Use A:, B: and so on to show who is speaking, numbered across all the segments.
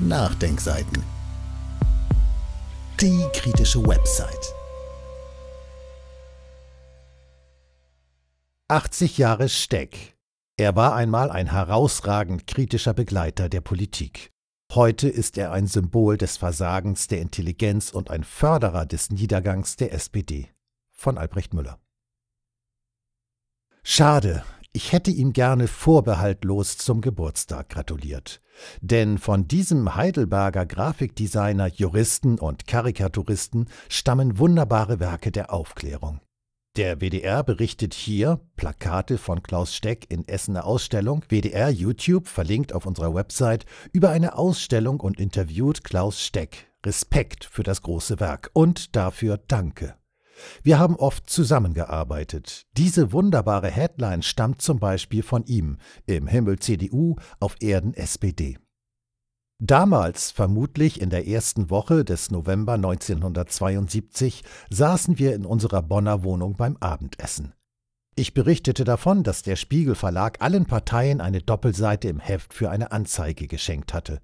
A: Nachdenkseiten. Die kritische Website. 80 Jahre Steck. Er war einmal ein herausragend kritischer Begleiter der Politik. Heute ist er ein Symbol des Versagens der Intelligenz und ein Förderer des Niedergangs der SPD. Von Albrecht Müller. Schade, ich hätte ihm gerne vorbehaltlos zum Geburtstag gratuliert. Denn von diesem Heidelberger Grafikdesigner, Juristen und Karikaturisten stammen wunderbare Werke der Aufklärung. Der WDR berichtet hier Plakate von Klaus Steck in Essener Ausstellung, WDR YouTube verlinkt auf unserer Website über eine Ausstellung und interviewt Klaus Steck. Respekt für das große Werk und dafür Danke. Wir haben oft zusammengearbeitet. Diese wunderbare Headline stammt zum Beispiel von ihm, im Himmel CDU, auf Erden SPD. Damals, vermutlich in der ersten Woche des November 1972, saßen wir in unserer Bonner Wohnung beim Abendessen. Ich berichtete davon, dass der Spiegel Verlag allen Parteien eine Doppelseite im Heft für eine Anzeige geschenkt hatte.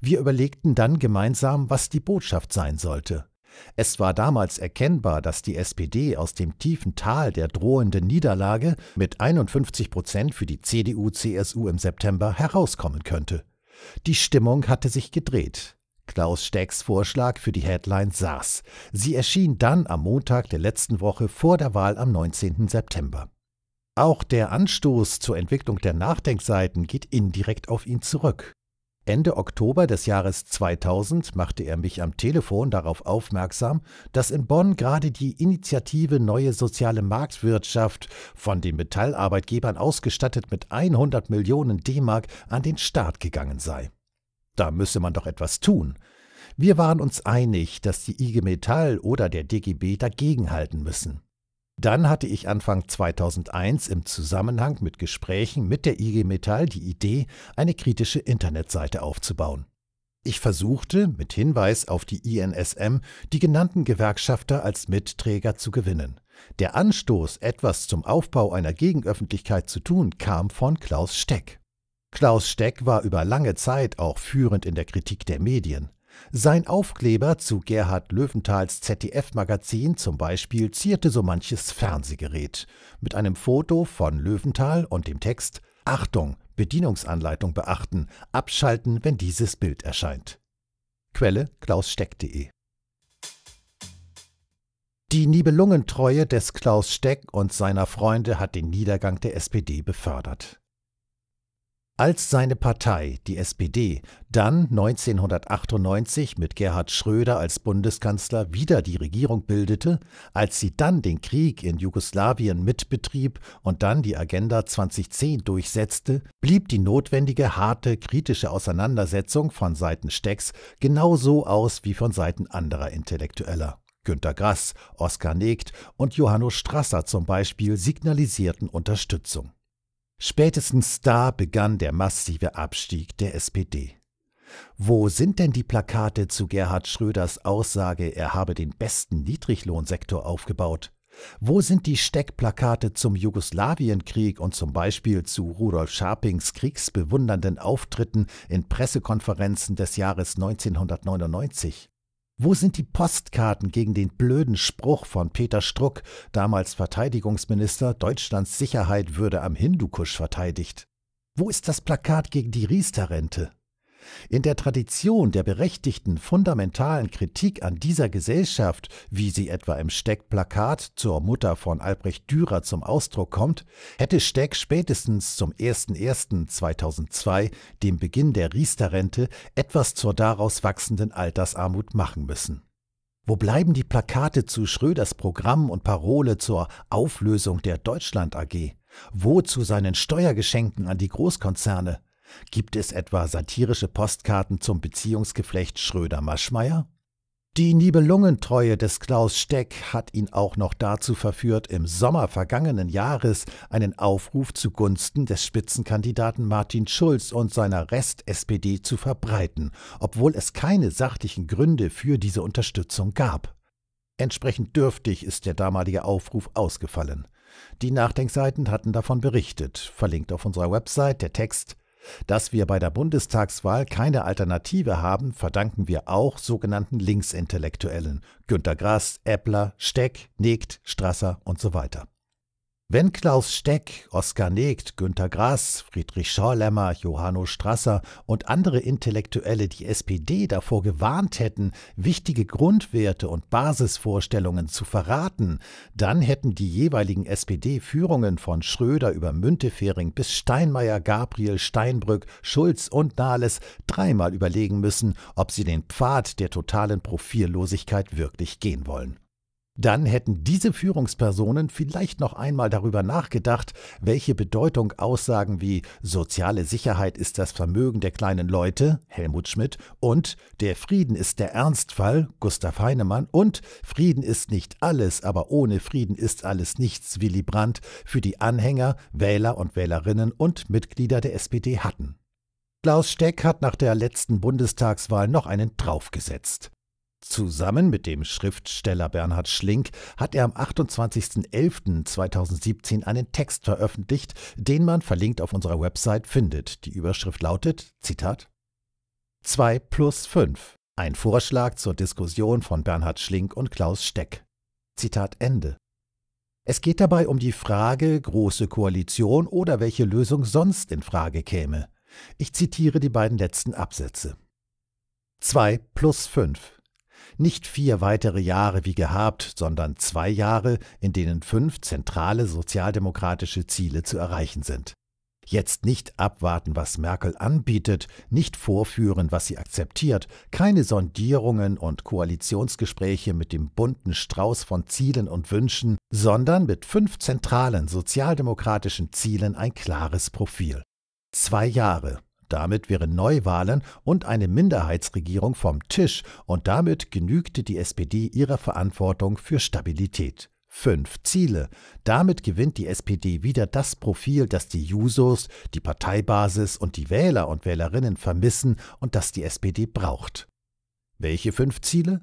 A: Wir überlegten dann gemeinsam, was die Botschaft sein sollte. Es war damals erkennbar, dass die SPD aus dem tiefen Tal der drohenden Niederlage mit 51 Prozent für die CDU-CSU im September herauskommen könnte. Die Stimmung hatte sich gedreht. Klaus Stecks Vorschlag für die Headline saß. Sie erschien dann am Montag der letzten Woche vor der Wahl am 19. September. Auch der Anstoß zur Entwicklung der Nachdenkseiten geht indirekt auf ihn zurück. Ende Oktober des Jahres 2000 machte er mich am Telefon darauf aufmerksam, dass in Bonn gerade die Initiative Neue Soziale Marktwirtschaft von den Metallarbeitgebern ausgestattet mit 100 Millionen D-Mark an den Start gegangen sei. Da müsse man doch etwas tun. Wir waren uns einig, dass die IG Metall oder der DGB dagegenhalten müssen. Dann hatte ich Anfang 2001 im Zusammenhang mit Gesprächen mit der IG Metall die Idee, eine kritische Internetseite aufzubauen. Ich versuchte, mit Hinweis auf die INSM, die genannten Gewerkschafter als Mitträger zu gewinnen. Der Anstoß, etwas zum Aufbau einer Gegenöffentlichkeit zu tun, kam von Klaus Steck. Klaus Steck war über lange Zeit auch führend in der Kritik der Medien. Sein Aufkleber zu Gerhard Löwenthals ZDF-Magazin zum Beispiel zierte so manches Fernsehgerät mit einem Foto von Löwenthal und dem Text Achtung, Bedienungsanleitung beachten, abschalten, wenn dieses Bild erscheint. Quelle klaussteck.de die Nibelungentreue des Klaus Steck und seiner Freunde hat den Niedergang der SPD befördert. Als seine Partei, die SPD, dann 1998 mit Gerhard Schröder als Bundeskanzler wieder die Regierung bildete, als sie dann den Krieg in Jugoslawien mitbetrieb und dann die Agenda 2010 durchsetzte, blieb die notwendige harte kritische Auseinandersetzung von Seiten Stecks genauso aus wie von Seiten anderer Intellektueller. Günter Grass, Oskar Negt und Johannes Strasser zum Beispiel signalisierten Unterstützung. Spätestens da begann der massive Abstieg der SPD. Wo sind denn die Plakate zu Gerhard Schröders Aussage, er habe den besten Niedriglohnsektor aufgebaut? Wo sind die Steckplakate zum Jugoslawienkrieg und zum Beispiel zu Rudolf Scharpings kriegsbewundernden Auftritten in Pressekonferenzen des Jahres 1999? Wo sind die Postkarten gegen den blöden Spruch von Peter Struck, damals Verteidigungsminister, Deutschlands Sicherheit würde am Hindukusch verteidigt? Wo ist das Plakat gegen die Riester-Rente? In der Tradition der berechtigten fundamentalen Kritik an dieser Gesellschaft, wie sie etwa im Steck-Plakat zur Mutter von Albrecht Dürer zum Ausdruck kommt, hätte Steck spätestens zum 01.01.2002, dem Beginn der Riester-Rente, etwas zur daraus wachsenden Altersarmut machen müssen. Wo bleiben die Plakate zu Schröders Programm und Parole zur Auflösung der Deutschland AG? Wo zu seinen Steuergeschenken an die Großkonzerne? Gibt es etwa satirische Postkarten zum Beziehungsgeflecht Schröder-Maschmeyer? Die Nibelungentreue des Klaus Steck hat ihn auch noch dazu verführt, im Sommer vergangenen Jahres einen Aufruf zugunsten des Spitzenkandidaten Martin Schulz und seiner Rest-SPD zu verbreiten, obwohl es keine sachlichen Gründe für diese Unterstützung gab. Entsprechend dürftig ist der damalige Aufruf ausgefallen. Die Nachdenkseiten hatten davon berichtet, verlinkt auf unserer Website der Text dass wir bei der Bundestagswahl keine Alternative haben, verdanken wir auch sogenannten Linksintellektuellen Günter Grass, Eppler, Steck, Negt, Strasser und so weiter. Wenn Klaus Steck, Oskar Negt, Günter Grass, Friedrich Schorlemmer, Johanno Strasser und andere Intellektuelle die SPD davor gewarnt hätten, wichtige Grundwerte und Basisvorstellungen zu verraten, dann hätten die jeweiligen SPD-Führungen von Schröder über Müntefering bis Steinmeier, Gabriel, Steinbrück, Schulz und Nahles dreimal überlegen müssen, ob sie den Pfad der totalen Profillosigkeit wirklich gehen wollen dann hätten diese Führungspersonen vielleicht noch einmal darüber nachgedacht, welche Bedeutung Aussagen wie soziale Sicherheit ist das Vermögen der kleinen Leute, Helmut Schmidt, und der Frieden ist der Ernstfall, Gustav Heinemann, und Frieden ist nicht alles, aber ohne Frieden ist alles nichts, Willy Brandt, für die Anhänger, Wähler und Wählerinnen und Mitglieder der SPD hatten. Klaus Steck hat nach der letzten Bundestagswahl noch einen draufgesetzt. Zusammen mit dem Schriftsteller Bernhard Schlink hat er am 28.11.2017 einen Text veröffentlicht, den man verlinkt auf unserer Website findet. Die Überschrift lautet, Zitat, 2 plus 5. Ein Vorschlag zur Diskussion von Bernhard Schlink und Klaus Steck. Zitat Ende. Es geht dabei um die Frage, große Koalition oder welche Lösung sonst in Frage käme. Ich zitiere die beiden letzten Absätze. 2 plus 5. Nicht vier weitere Jahre wie gehabt, sondern zwei Jahre, in denen fünf zentrale sozialdemokratische Ziele zu erreichen sind. Jetzt nicht abwarten, was Merkel anbietet, nicht vorführen, was sie akzeptiert, keine Sondierungen und Koalitionsgespräche mit dem bunten Strauß von Zielen und Wünschen, sondern mit fünf zentralen sozialdemokratischen Zielen ein klares Profil. Zwei Jahre, damit wären Neuwahlen und eine Minderheitsregierung vom Tisch und damit genügte die SPD ihrer Verantwortung für Stabilität. Fünf Ziele. Damit gewinnt die SPD wieder das Profil, das die Jusos, die Parteibasis und die Wähler und Wählerinnen vermissen und das die SPD braucht. Welche fünf Ziele?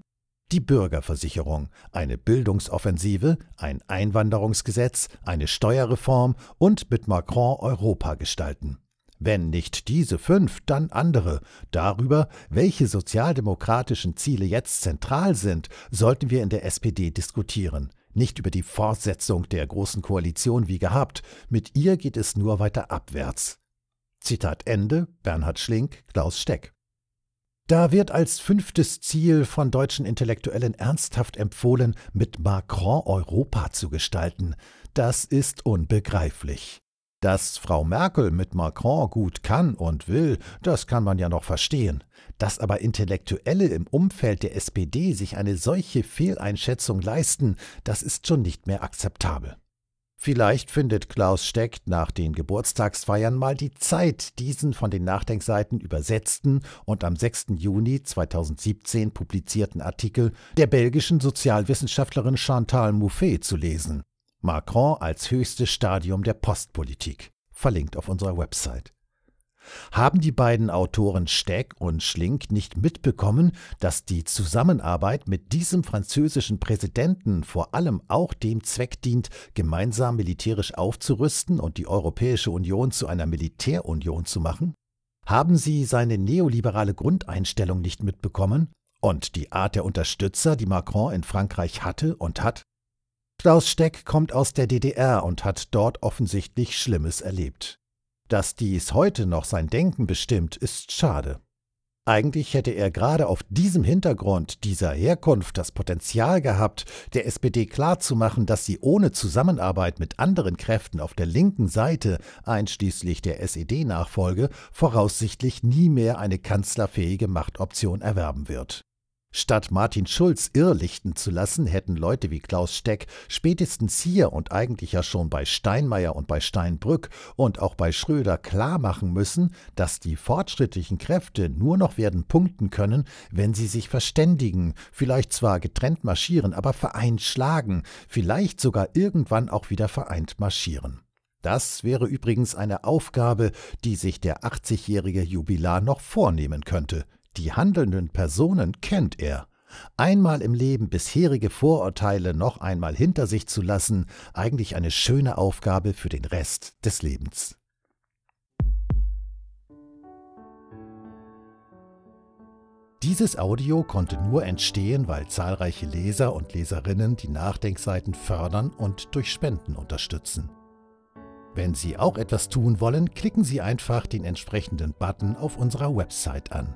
A: Die Bürgerversicherung, eine Bildungsoffensive, ein Einwanderungsgesetz, eine Steuerreform und mit Macron Europa gestalten wenn nicht diese fünf, dann andere. Darüber, welche sozialdemokratischen Ziele jetzt zentral sind, sollten wir in der SPD diskutieren. Nicht über die Fortsetzung der Großen Koalition wie gehabt. Mit ihr geht es nur weiter abwärts. Zitat Ende. Bernhard Schlink, Klaus Steck. Da wird als fünftes Ziel von deutschen Intellektuellen ernsthaft empfohlen, mit Macron Europa zu gestalten. Das ist unbegreiflich. Dass Frau Merkel mit Macron gut kann und will, das kann man ja noch verstehen. Dass aber Intellektuelle im Umfeld der SPD sich eine solche Fehleinschätzung leisten, das ist schon nicht mehr akzeptabel. Vielleicht findet Klaus Steck nach den Geburtstagsfeiern mal die Zeit, diesen von den Nachdenkseiten übersetzten und am 6. Juni 2017 publizierten Artikel der belgischen Sozialwissenschaftlerin Chantal Mouffet zu lesen. Macron als höchstes Stadium der Postpolitik, verlinkt auf unserer Website. Haben die beiden Autoren Steck und Schlink nicht mitbekommen, dass die Zusammenarbeit mit diesem französischen Präsidenten vor allem auch dem Zweck dient, gemeinsam militärisch aufzurüsten und die Europäische Union zu einer Militärunion zu machen? Haben sie seine neoliberale Grundeinstellung nicht mitbekommen und die Art der Unterstützer, die Macron in Frankreich hatte und hat? Klaus Steck kommt aus der DDR und hat dort offensichtlich Schlimmes erlebt. Dass dies heute noch sein Denken bestimmt, ist schade. Eigentlich hätte er gerade auf diesem Hintergrund, dieser Herkunft, das Potenzial gehabt, der SPD klarzumachen, dass sie ohne Zusammenarbeit mit anderen Kräften auf der linken Seite, einschließlich der SED-Nachfolge, voraussichtlich nie mehr eine kanzlerfähige Machtoption erwerben wird. Statt Martin Schulz irrlichten zu lassen, hätten Leute wie Klaus Steck spätestens hier und eigentlich ja schon bei Steinmeier und bei Steinbrück und auch bei Schröder klar machen müssen, dass die fortschrittlichen Kräfte nur noch werden punkten können, wenn sie sich verständigen, vielleicht zwar getrennt marschieren, aber vereint schlagen, vielleicht sogar irgendwann auch wieder vereint marschieren. Das wäre übrigens eine Aufgabe, die sich der 80-jährige Jubilar noch vornehmen könnte – die handelnden Personen kennt er. Einmal im Leben bisherige Vorurteile noch einmal hinter sich zu lassen, eigentlich eine schöne Aufgabe für den Rest des Lebens. Dieses Audio konnte nur entstehen, weil zahlreiche Leser und Leserinnen die Nachdenkseiten fördern und durch Spenden unterstützen. Wenn Sie auch etwas tun wollen, klicken Sie einfach den entsprechenden Button auf unserer Website an.